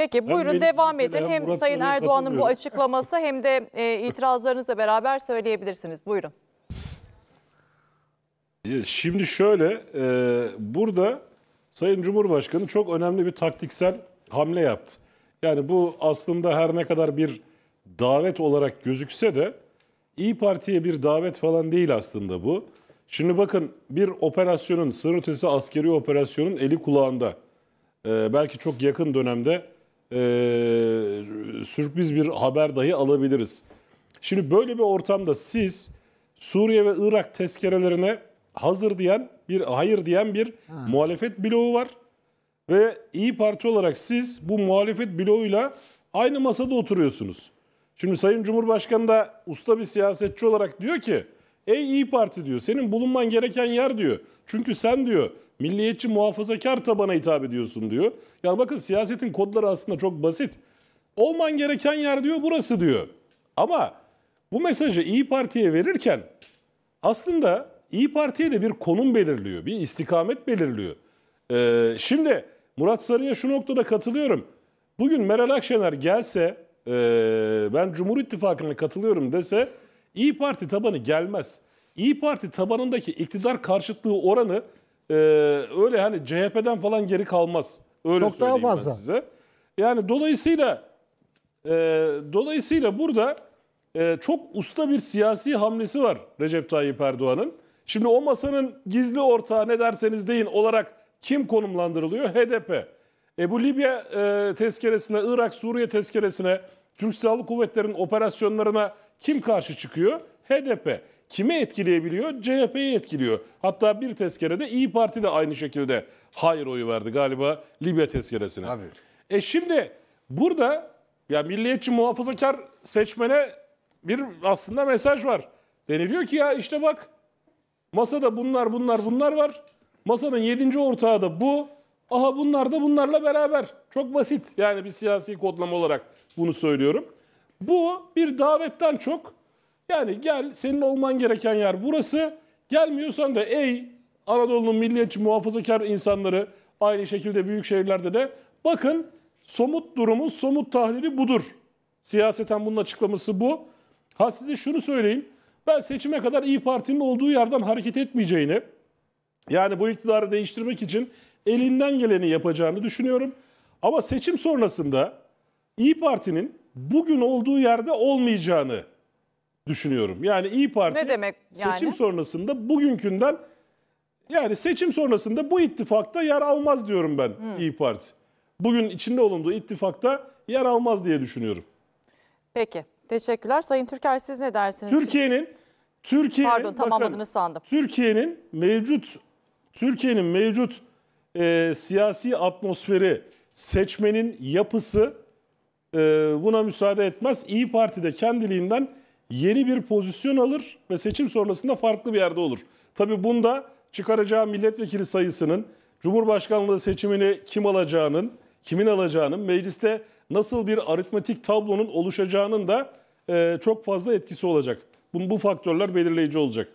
Peki buyurun hem devam edin. Hem Murat Sayın Erdoğan'ın bu açıklaması hem de e, itirazlarınızla beraber söyleyebilirsiniz. Buyurun. E, şimdi şöyle e, burada Sayın Cumhurbaşkanı çok önemli bir taktiksel hamle yaptı. Yani bu aslında her ne kadar bir davet olarak gözükse de İyi Parti'ye bir davet falan değil aslında bu. Şimdi bakın bir operasyonun, sınır ötesi askeri operasyonun eli kulağında. Ee, belki çok yakın dönemde e, sürpriz bir haber dahi alabiliriz. Şimdi böyle bir ortamda siz Suriye ve Irak tezkerelerine hazır diyen bir hayır diyen bir ha. muhalefet bloğu var. Ve İyi Parti olarak siz bu muhalefet bloğuyla aynı masada oturuyorsunuz. Şimdi Sayın Cumhurbaşkanı da usta bir siyasetçi olarak diyor ki Ey İyi Parti diyor senin bulunman gereken yer diyor. Çünkü sen diyor Milliyetçi muhafazakar tabana hitap ediyorsun diyor. Yani bakın siyasetin kodları aslında çok basit. Olman gereken yer diyor burası diyor. Ama bu mesajı İyi Parti'ye verirken aslında İyi Parti'ye de bir konum belirliyor, bir istikamet belirliyor. Ee, şimdi Murat Sarı'ya şu noktada katılıyorum. Bugün Meral Akşener gelse, e, ben Cumhur İttifakı'na katılıyorum dese İyi Parti tabanı gelmez. İyi Parti tabanındaki iktidar karşıtlığı oranı ee, öyle hani CHP'den falan geri kalmaz. Öyle Çok söyleyeyim daha fazla. ben size. Yani dolayısıyla e, dolayısıyla burada e, çok usta bir siyasi hamlesi var Recep Tayyip Erdoğan'ın. Şimdi o masanın gizli ortağı ne derseniz deyin olarak kim konumlandırılıyor? HDP. E bu Libya e, tezkeresine, Irak, Suriye tezkeresine, Türk Silahlı Kuvvetleri'nin operasyonlarına kim karşı çıkıyor? HDP. Kimi etkileyebiliyor? CHP'yi etkiliyor. Hatta bir tezkerede İyi Parti de aynı şekilde hayır oyu verdi galiba Libya tezkeresine. Tabii. E şimdi burada ya milliyetçi muhafazakar seçmene bir aslında mesaj var. Deniliyor ki ya işte bak masada bunlar bunlar bunlar var. Masanın yedinci ortağı da bu. Aha bunlar da bunlarla beraber. Çok basit yani bir siyasi kodlama olarak bunu söylüyorum. Bu bir davetten çok yani gel senin olman gereken yer burası. Gelmiyorsan da ey Anadolu'nun milliyetçi muhafazakar insanları aynı şekilde büyük şehirlerde de bakın somut durumu, somut tahlili budur. Siyaseten bunun açıklaması bu. Ha size şunu söyleyeyim. Ben seçime kadar İyi Parti'nin olduğu yerden hareket etmeyeceğini, yani bu iktidarı değiştirmek için elinden geleni yapacağını düşünüyorum. Ama seçim sonrasında İyi Parti'nin bugün olduğu yerde olmayacağını düşünüyorum. Yani İyi Parti ne demek yani? seçim sonrasında bugünkünden yani seçim sonrasında bu ittifakta yer almaz diyorum ben hmm. İyi Parti. Bugün içinde olunduğu ittifakta yer almaz diye düşünüyorum. Peki. Teşekkürler. Sayın Türker siz ne dersiniz? Türkiye'nin Türkiye'nin Pardon tamamladınız sandım. Türkiye'nin mevcut Türkiye'nin mevcut e, siyasi atmosferi, seçmenin yapısı e, buna müsaade etmez. İyi Parti de kendiliğinden yeni bir pozisyon alır ve seçim sonrasında farklı bir yerde olur. Tabi bunda çıkaracağı milletvekili sayısının, Cumhurbaşkanlığı seçimini kim alacağının, kimin alacağının, mecliste nasıl bir aritmetik tablonun oluşacağının da e, çok fazla etkisi olacak. Bu, bu faktörler belirleyici olacak.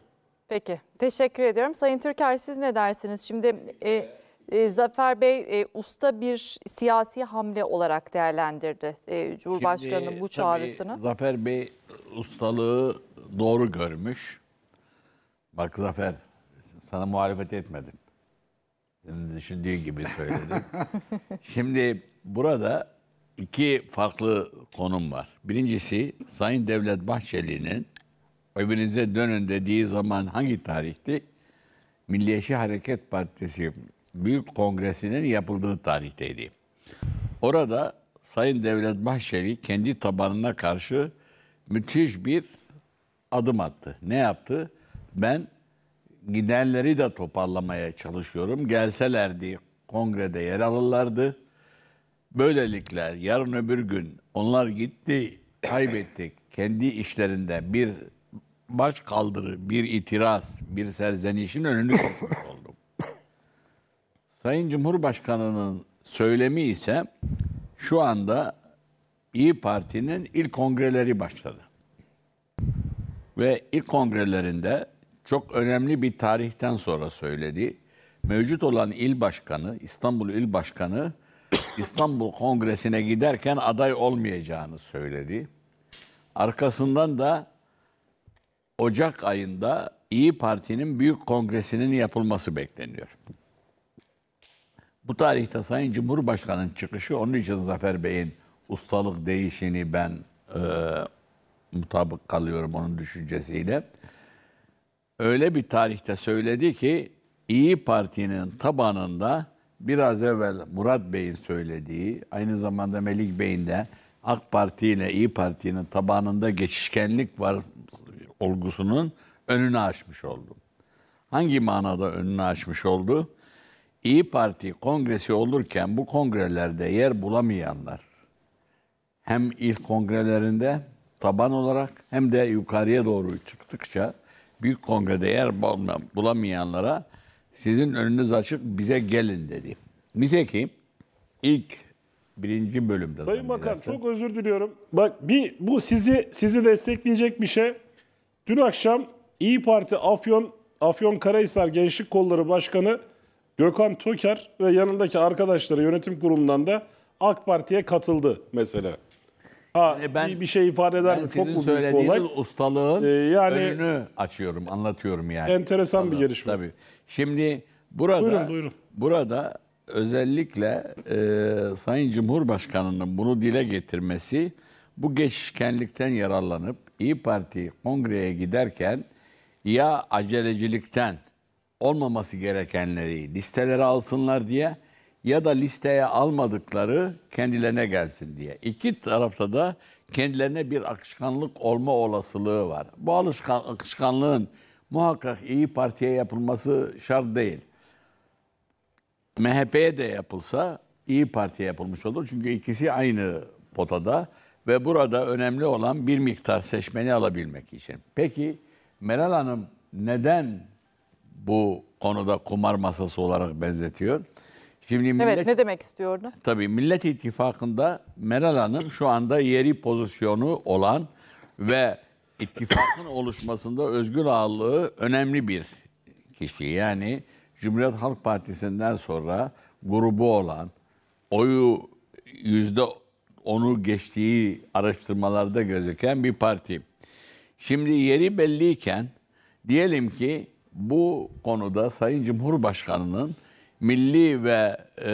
Peki, teşekkür ediyorum. Sayın Türker siz ne dersiniz? Şimdi... E... E, Zafer Bey e, usta bir siyasi hamle olarak değerlendirdi e, Cumhurbaşkanı'nın Şimdi bu çağrısını. Zafer Bey ustalığı doğru görmüş. Bak Zafer sana muhalefet etmedim. Senin düşündüğün gibi söyledim. Şimdi burada iki farklı konum var. Birincisi Sayın Devlet Bahçeli'nin evinize dönün dediği zaman hangi tarihti? Milliyetçi Hareket Partisi Büyük Kongresi'nin yapıldığı tarihteydi. Orada Sayın Devlet Bahçeli kendi tabanına karşı müthiş bir adım attı. Ne yaptı? Ben gidenleri de toparlamaya çalışıyorum. Gelselerdi kongrede yer alırlardı. Böylelikle yarın öbür gün onlar gitti, kaybettik. Kendi işlerinde bir baş kaldırı, bir itiraz, bir serzenişin önünü kesmiş olduk. Sayın Cumhurbaşkanı'nın söylemi ise şu anda İyi Parti'nin ilk kongreleri başladı. Ve ilk kongrelerinde çok önemli bir tarihten sonra söyledi. Mevcut olan il başkanı, İstanbul il başkanı İstanbul Kongresi'ne giderken aday olmayacağını söyledi. Arkasından da Ocak ayında İyi Parti'nin büyük kongresinin yapılması bekleniyor. Bu tarihte Sayın Cumhurbaşkanı'nın çıkışı onun için Zafer Bey'in ustalık değişini ben e, mutabık kalıyorum onun düşüncesiyle. Öyle bir tarihte söyledi ki İyi Parti'nin tabanında biraz evvel Murat Bey'in söylediği, aynı zamanda Melik Bey'in de AK Parti ile İyi Parti'nin tabanında geçişkenlik var olgusunun önünü açmış oldu. Hangi manada önünü açmış oldu? İyi Parti kongresi olurken bu kongrelerde yer bulamayanlar hem ilk kongrelerinde taban olarak hem de yukarıya doğru çıktıkça büyük kongrede yer bulamayanlara sizin önünüz açık bize gelin dedi. Nitekim ilk birinci bölümde. Sayın Bakan çok özür diliyorum. Bak bir bu sizi sizi destekleyecek bir şey. Dün akşam İyi Parti Afyon Afyon Karahisar Gençlik Kolları Başkanı Gökhan Toker ve yanındaki arkadaşları yönetim kurulundan da AK Parti'ye katıldı mesela. Ha, yani e, ben, bir şey ifade eder mi? Çok mu büyük olay? ustalığın ee, yani, önünü açıyorum, anlatıyorum yani. Enteresan Anladım, bir gelişme. Tabii. Şimdi burada buyurun, buyurun. burada özellikle e, Sayın Cumhurbaşkanı'nın bunu dile getirmesi bu geçişkenlikten yararlanıp İyi Parti kongreye giderken ya acelecilikten olmaması gerekenleri listelere alsınlar diye ya da listeye almadıkları kendilerine gelsin diye. İki tarafta da kendilerine bir akışkanlık olma olasılığı var. Bu alışkan, akışkanlığın muhakkak iyi Parti'ye yapılması şart değil. MHP'ye de yapılsa iyi Parti'ye yapılmış olur. Çünkü ikisi aynı potada ve burada önemli olan bir miktar seçmeni alabilmek için. Peki Meral Hanım neden bu konuda kumar masası olarak benzetiyor. Şimdi millet, evet ne demek istiyordu? Tabii Millet İttifakı'nda Meral Hanım şu anda yeri pozisyonu olan ve ittifakın oluşmasında özgür ağırlığı önemli bir kişi. Yani Cumhuriyet Halk Partisi'nden sonra grubu olan, oyu yüzde onu geçtiği araştırmalarda gözüken bir parti. Şimdi yeri belliyken diyelim ki bu konuda Sayın Cumhurbaşkanı'nın milli ve e,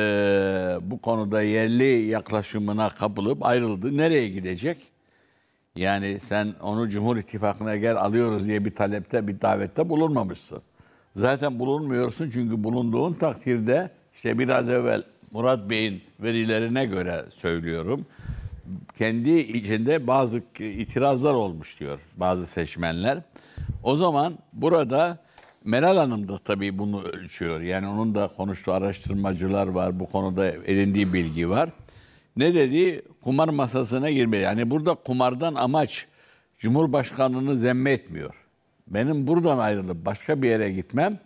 bu konuda yerli yaklaşımına kapılıp ayrıldı. Nereye gidecek? Yani sen onu Cumhur İttifakı'na gel alıyoruz diye bir talepte, bir davette bulunmamışsın. Zaten bulunmuyorsun çünkü bulunduğun takdirde işte biraz evvel Murat Bey'in verilerine göre söylüyorum. Kendi içinde bazı itirazlar olmuş diyor bazı seçmenler. O zaman burada Meral Hanım da tabii bunu ölçüyor. Yani onun da konuştuğu araştırmacılar var. Bu konuda edindiği bilgi var. Ne dedi? Kumar masasına girme. Yani burada kumardan amaç Cumhurbaşkanlığını zemme etmiyor. Benim buradan ayrılıp başka bir yere gitmem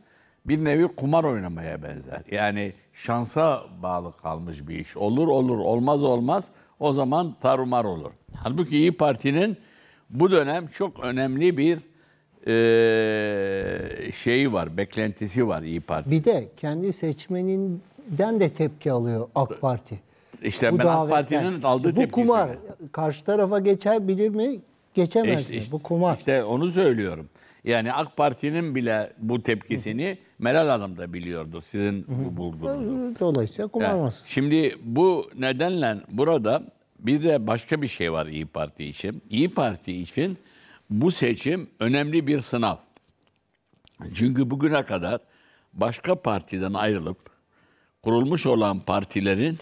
bir nevi kumar oynamaya benzer. Yani şansa bağlı kalmış bir iş. Olur olur, olmaz olmaz o zaman tarumar olur. Halbuki İyi Parti'nin bu dönem çok önemli bir e, şeyi var, beklentisi var İyi Parti. Bir de kendi seçmeninden de tepki alıyor AK Parti. İşte bu ben AK Parti'nin aldığı tepki. Bu kumar karşı tarafa geçebilir mi? Geçemez işte, mi? bu kumar. İşte onu söylüyorum. Yani AK Parti'nin bile bu tepkisini Meral Hanım da biliyordu sizin bu bulduğunuzu. Dolayısıyla kumamaz. Yani şimdi bu nedenle burada bir de başka bir şey var İyi Parti için. İyi Parti için bu seçim önemli bir sınav. Çünkü bugüne kadar başka partiden ayrılıp kurulmuş olan partilerin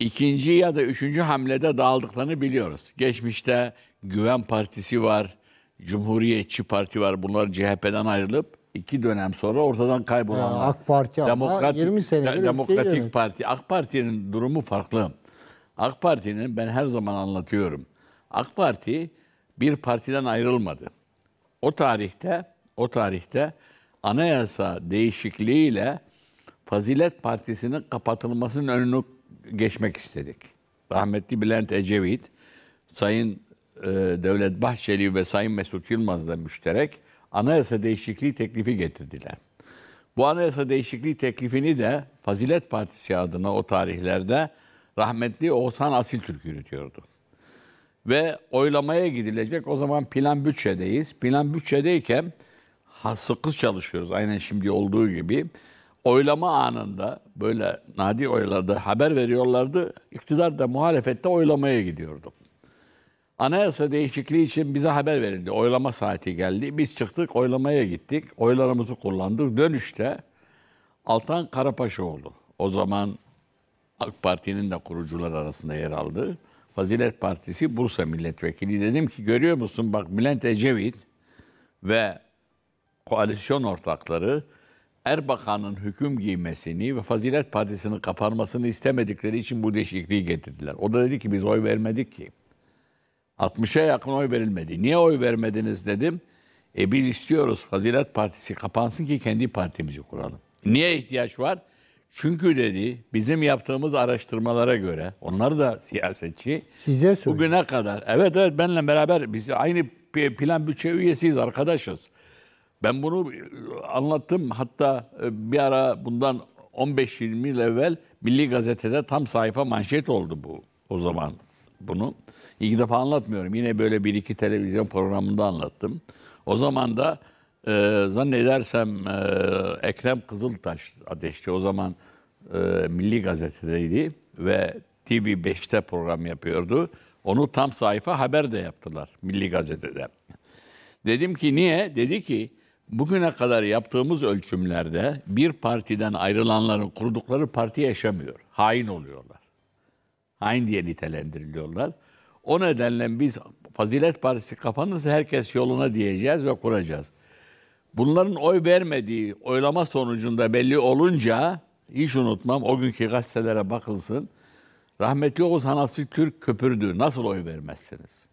ikinci ya da üçüncü hamlede dağıldıklarını biliyoruz. Geçmişte Güven Partisi var, Cumhuriyetçi Parti var. Bunlar CHP'den ayrılıp iki dönem sonra ortadan kaybolanlar. AK Parti Demokrat, 20 senedir Demokratik Parti. AK Parti'nin durumu farklı. AK Parti'nin ben her zaman anlatıyorum. AK Parti bir partiden ayrılmadı. O tarihte, o tarihte anayasa değişikliğiyle Fazilet Partisi'nin kapatılmasının önünü geçmek istedik. Rahmetli Bülent Ecevit, Sayın e, Devlet Bahçeli ve Sayın Mesut Yılmaz'la müşterek anayasa değişikliği teklifi getirdiler. Bu anayasa değişikliği teklifini de Fazilet Partisi adına o tarihlerde rahmetli Oğuzhan Asiltürk yürütüyordu ve oylamaya gidilecek. O zaman plan bütçedeyiz. Plan bütçedeyken ha, sıkız çalışıyoruz aynen şimdi olduğu gibi. Oylama anında böyle nadi oyladı haber veriyorlardı. İktidar da muhalefette oylamaya gidiyorduk. Anayasa değişikliği için bize haber verildi. Oylama saati geldi. Biz çıktık oylamaya gittik. Oylarımızı kullandık. Dönüşte Altan Karapaşoğlu o zaman AK Parti'nin de kurucular arasında yer aldı. Fazilet Partisi Bursa Milletvekili. Dedim ki görüyor musun bak Bülent Ecevit ve koalisyon ortakları Erbakan'ın hüküm giymesini ve Fazilet Partisi'nin kapanmasını istemedikleri için bu değişikliği getirdiler. O da dedi ki biz oy vermedik ki. 60'a yakın oy verilmedi. Niye oy vermediniz dedim. E biz istiyoruz Fazilet Partisi kapansın ki kendi partimizi kuralım. Niye ihtiyaç var? Çünkü dedi bizim yaptığımız araştırmalara göre onlar da siyasetçi. Size söyleyeyim. Bugüne kadar evet evet benle beraber biz aynı plan bütçe üyesiyiz arkadaşız. Ben bunu e, anlattım hatta e, bir ara bundan 15-20 yıl evvel Milli Gazete'de tam sayfa manşet oldu bu o zaman bunu. İlk defa anlatmıyorum. Yine böyle bir iki televizyon programında anlattım. O zaman da e, zannedersem e, Ekrem Kızıltaş ateşti. O zaman e, Milli Gazete'deydi ve TV5'te program yapıyordu. Onu tam sayfa haber de yaptılar Milli Gazete'de. Dedim ki niye? Dedi ki bugüne kadar yaptığımız ölçümlerde bir partiden ayrılanların kurdukları parti yaşamıyor. Hain oluyorlar. Hain diye nitelendiriliyorlar. O nedenle biz Fazilet Partisi kapanırsa herkes yoluna diyeceğiz ve kuracağız. Bunların oy vermediği oylama sonucunda belli olunca hiç unutmam o günkü gazetelere bakılsın. Rahmetli Oğuz Hanası Türk köpürdü. Nasıl oy vermezsiniz?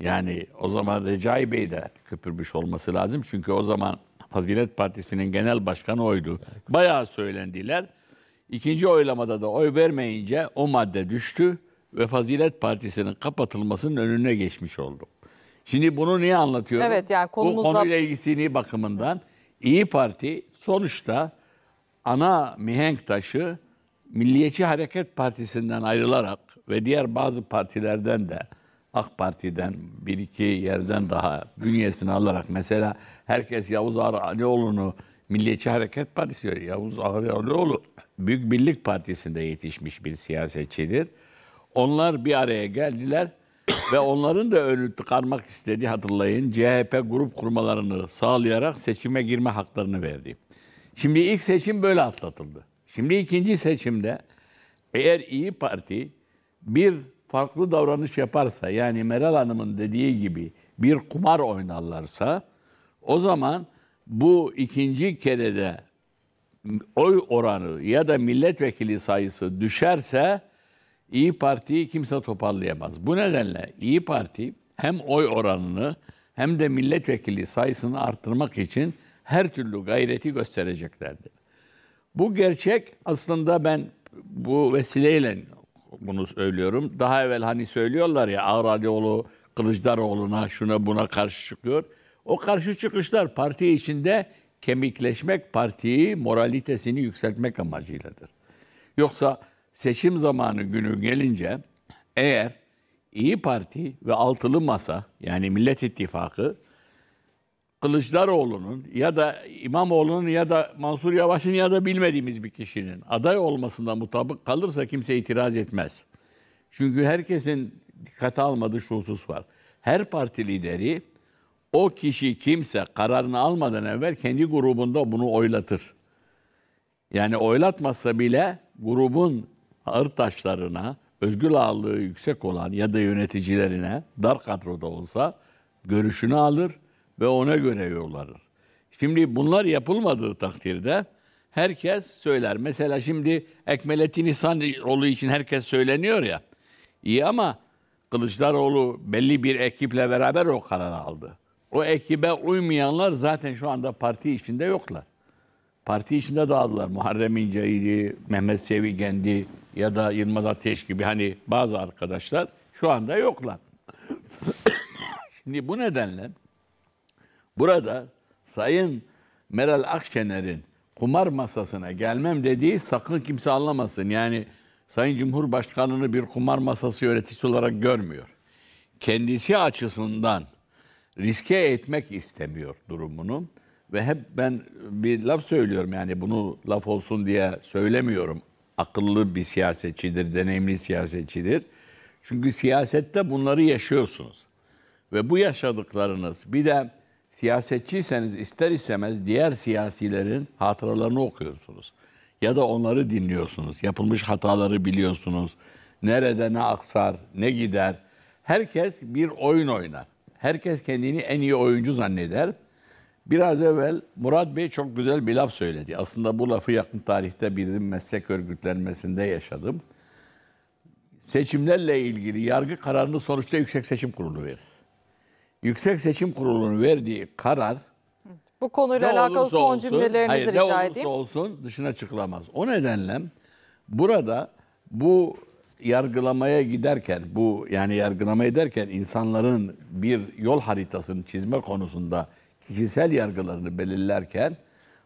Yani o zaman Recai Bey de köpürmüş olması lazım. Çünkü o zaman Fazilet Partisi'nin genel başkanı oydu. Bayağı söylendiler. İkinci oylamada da oy vermeyince o madde düştü ve Fazilet Partisi'nin kapatılmasının önüne geçmiş olduk. Şimdi bunu niye anlatıyorum? Evet yani konumuzda... Bu konuyla ilgisini bakımından İyi Parti sonuçta ana mihenk taşı Milliyetçi Hareket Partisi'nden ayrılarak ve diğer bazı partilerden de AK Parti'den bir iki yerden daha bünyesini alarak mesela herkes Yavuz Ağralioğlu'nu Milliyetçi Hareket Partisi diyor. Yavuz Ağralioğlu Büyük Birlik Partisi'nde yetişmiş bir siyasetçidir. Onlar bir araya geldiler ve onların da önü tıkarmak istediği hatırlayın CHP grup kurmalarını sağlayarak seçime girme haklarını verdi. Şimdi ilk seçim böyle atlatıldı. Şimdi ikinci seçimde eğer İyi Parti bir farklı davranış yaparsa yani Meral Hanım'ın dediği gibi bir kumar oynarlarsa o zaman bu ikinci kerede oy oranı ya da milletvekili sayısı düşerse İyi Parti'yi kimse toparlayamaz. Bu nedenle İyi Parti hem oy oranını hem de milletvekili sayısını arttırmak için her türlü gayreti göstereceklerdir. Bu gerçek aslında ben bu vesileyle bunu söylüyorum. Daha evvel hani söylüyorlar ya Ağralioğlu Kılıçdaroğlu'na şuna buna karşı çıkıyor. O karşı çıkışlar parti içinde kemikleşmek, partiyi moralitesini yükseltmek amacıyladır. Yoksa seçim zamanı günü gelince eğer İyi Parti ve Altılı Masa yani Millet İttifakı Kılıçdaroğlu'nun ya da İmamoğlu'nun ya da Mansur Yavaş'ın ya da bilmediğimiz bir kişinin aday olmasında mutabık kalırsa kimse itiraz etmez. Çünkü herkesin dikkate almadığı şu husus var. Her parti lideri o kişi kimse kararını almadan evvel kendi grubunda bunu oylatır. Yani oylatmasa bile grubun ağır taşlarına, özgür ağırlığı yüksek olan ya da yöneticilerine dar kadroda olsa görüşünü alır ve ona göre yol Şimdi bunlar yapılmadığı takdirde herkes söyler. Mesela şimdi Ekmelettin İhsanoğlu için herkes söyleniyor ya. İyi ama Kılıçdaroğlu belli bir ekiple beraber o kararı aldı. O ekibe uymayanlar zaten şu anda parti içinde yoklar. Parti içinde dağıldılar. Muharrem İnce'ydi, Mehmet Sevigendi ya da Yılmaz Ateş gibi hani bazı arkadaşlar şu anda yoklar. Şimdi bu nedenle Burada Sayın Meral Akşener'in kumar masasına gelmem dediği sakın kimse anlamasın. Yani Sayın Cumhurbaşkanı'nı bir kumar masası yöneticisi olarak görmüyor. Kendisi açısından riske etmek istemiyor durumunu ve hep ben bir laf söylüyorum yani bunu laf olsun diye söylemiyorum. Akıllı bir siyasetçidir, deneyimli siyasetçidir. Çünkü siyasette bunları yaşıyorsunuz. Ve bu yaşadıklarınız bir de siyasetçiyseniz ister istemez diğer siyasilerin hatıralarını okuyorsunuz. Ya da onları dinliyorsunuz. Yapılmış hataları biliyorsunuz. Nerede ne aksar, ne gider. Herkes bir oyun oynar. Herkes kendini en iyi oyuncu zanneder. Biraz evvel Murat Bey çok güzel bir laf söyledi. Aslında bu lafı yakın tarihte bizim meslek örgütlenmesinde yaşadım. Seçimlerle ilgili yargı kararını sonuçta Yüksek Seçim Kurulu verir. Yüksek Seçim Kurulu'nun verdiği karar bu konuyla ne alakalı son olsun, cümlelerinizi hayır, rica ne olursa olsun dışına çıkılamaz. O nedenle burada bu yargılamaya giderken bu yani yargılamaya derken insanların bir yol haritasını çizme konusunda kişisel yargılarını belirlerken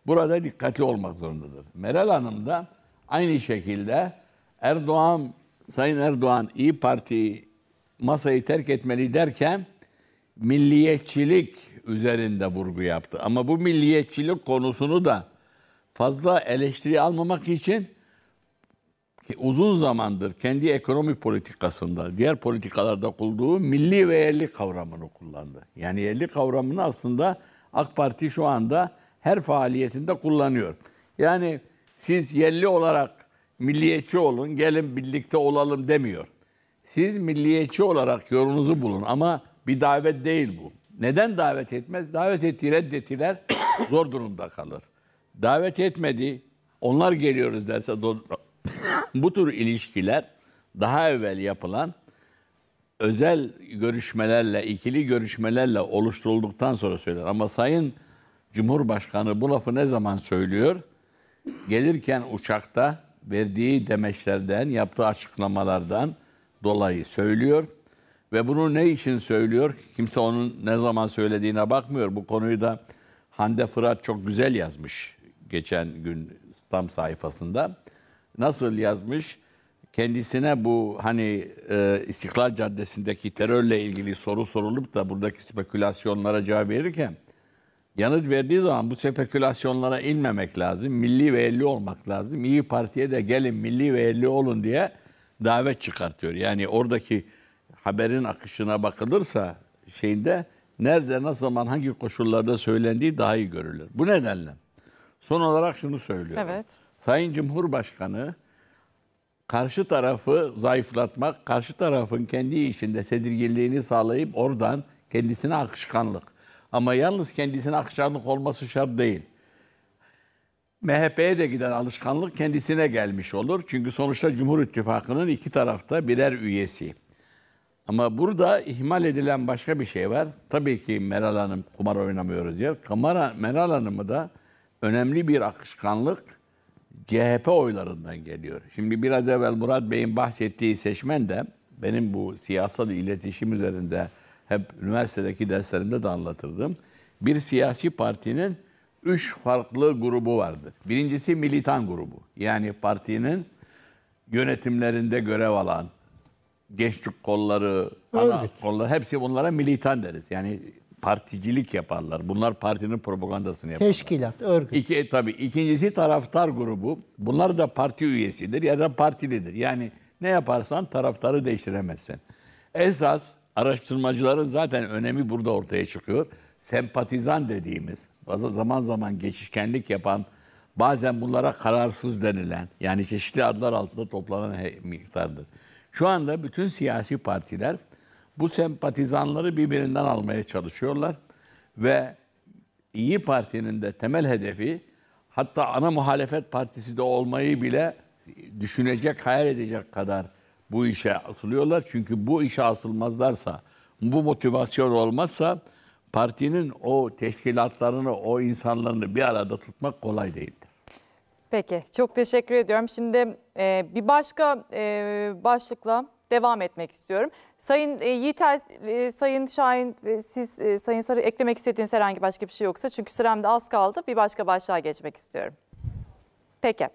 burada dikkatli olmak zorundadır. Meral Hanım da aynı şekilde Erdoğan Sayın Erdoğan İyi Parti masayı terk etmeli derken milliyetçilik üzerinde vurgu yaptı. Ama bu milliyetçilik konusunu da fazla eleştiri almamak için ki uzun zamandır kendi ekonomi politikasında, diğer politikalarda kurduğu milli ve yerli kavramını kullandı. Yani yerli kavramını aslında AK Parti şu anda her faaliyetinde kullanıyor. Yani siz yerli olarak milliyetçi olun, gelin birlikte olalım demiyor. Siz milliyetçi olarak yolunuzu bulun ama bir davet değil bu. Neden davet etmez? Davet etti, reddettiler. zor durumda kalır. Davet etmedi. Onlar geliyoruz derse bu tür ilişkiler daha evvel yapılan özel görüşmelerle, ikili görüşmelerle oluşturulduktan sonra söyler. Ama Sayın Cumhurbaşkanı bu lafı ne zaman söylüyor? Gelirken uçakta verdiği demeçlerden, yaptığı açıklamalardan dolayı söylüyor. Ve bunu ne için söylüyor? Kimse onun ne zaman söylediğine bakmıyor. Bu konuyu da Hande Fırat çok güzel yazmış geçen gün tam sayfasında. Nasıl yazmış? Kendisine bu hani e, İstiklal Caddesi'ndeki terörle ilgili soru sorulup da buradaki spekülasyonlara cevap verirken yanıt verdiği zaman bu spekülasyonlara inmemek lazım. Milli ve elli olmak lazım. İyi Parti'ye de gelin milli ve elli olun diye davet çıkartıyor. Yani oradaki haberin akışına bakılırsa şeyinde nerede, ne zaman, hangi koşullarda söylendiği daha iyi görülür. Bu nedenle son olarak şunu söylüyorum. Evet. Sayın Cumhurbaşkanı karşı tarafı zayıflatmak, karşı tarafın kendi içinde tedirginliğini sağlayıp oradan kendisine akışkanlık. Ama yalnız kendisine akışkanlık olması şart değil. MHP'ye de giden alışkanlık kendisine gelmiş olur. Çünkü sonuçta Cumhur İttifakı'nın iki tarafta birer üyesi. Ama burada ihmal edilen başka bir şey var. Tabii ki Meral Hanım kumar oynamıyoruz diyor. Kamara, Meral Hanım'ı da önemli bir akışkanlık CHP oylarından geliyor. Şimdi biraz evvel Murat Bey'in bahsettiği seçmen de benim bu siyasal iletişim üzerinde hep üniversitedeki derslerimde de anlatırdım. Bir siyasi partinin üç farklı grubu vardır. Birincisi militan grubu. Yani partinin yönetimlerinde görev alan, gençlik kolları, ana Örgüt. kolları hepsi bunlara militan deriz. Yani particilik yaparlar. Bunlar partinin propagandasını yaparlar. Teşkilat, örgüt. İki, tabii. İkincisi taraftar grubu. Bunlar da parti üyesidir ya da partilidir. Yani ne yaparsan taraftarı değiştiremezsin. Esas araştırmacıların zaten önemi burada ortaya çıkıyor. Sempatizan dediğimiz, zaman zaman geçişkenlik yapan, bazen bunlara kararsız denilen, yani çeşitli adlar altında toplanan miktardır. Şu anda bütün siyasi partiler bu sempatizanları birbirinden almaya çalışıyorlar ve İyi Parti'nin de temel hedefi hatta ana muhalefet partisi de olmayı bile düşünecek, hayal edecek kadar bu işe asılıyorlar. Çünkü bu işe asılmazlarsa, bu motivasyon olmazsa partinin o teşkilatlarını, o insanlarını bir arada tutmak kolay değil. Peki çok teşekkür ediyorum. Şimdi e, bir başka e, başlıkla devam etmek istiyorum. Sayın e, Yiğitel, e, Sayın Şahin, e, siz e, Sayın Sarı eklemek istediğiniz herhangi başka bir şey yoksa çünkü sürem az kaldı bir başka başlığa geçmek istiyorum. Peki.